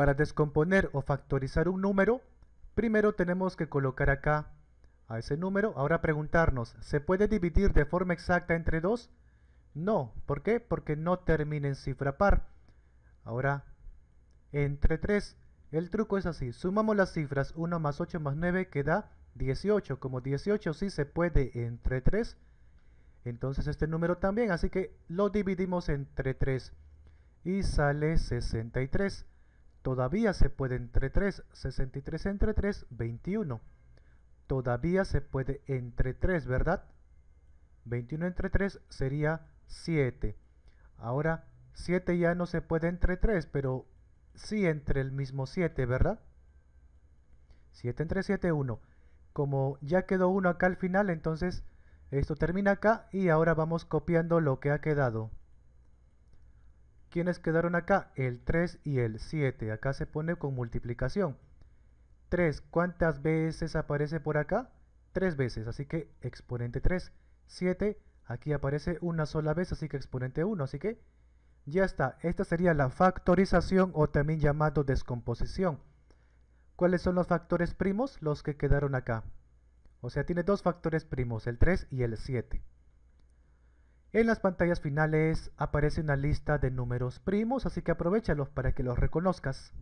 Para descomponer o factorizar un número, primero tenemos que colocar acá a ese número. Ahora preguntarnos, ¿se puede dividir de forma exacta entre 2? No, ¿por qué? Porque no termina en cifra par. Ahora, entre 3. El truco es así, sumamos las cifras 1 más 8 más 9 queda 18. Como 18 sí se puede entre 3, entonces este número también, así que lo dividimos entre 3 y sale 63. Todavía se puede entre 3, 63 entre 3, 21. Todavía se puede entre 3, ¿verdad? 21 entre 3 sería 7. Ahora, 7 ya no se puede entre 3, pero sí entre el mismo 7, ¿verdad? 7 entre 7, 1. Como ya quedó 1 acá al final, entonces esto termina acá y ahora vamos copiando lo que ha quedado. ¿Quiénes quedaron acá? El 3 y el 7. Acá se pone con multiplicación. 3. ¿Cuántas veces aparece por acá? 3 veces, así que exponente 3. 7. Aquí aparece una sola vez, así que exponente 1. Así que ya está. Esta sería la factorización o también llamado descomposición. ¿Cuáles son los factores primos? Los que quedaron acá. O sea, tiene dos factores primos, el 3 y el 7. En las pantallas finales aparece una lista de números primos, así que aprovechalos para que los reconozcas.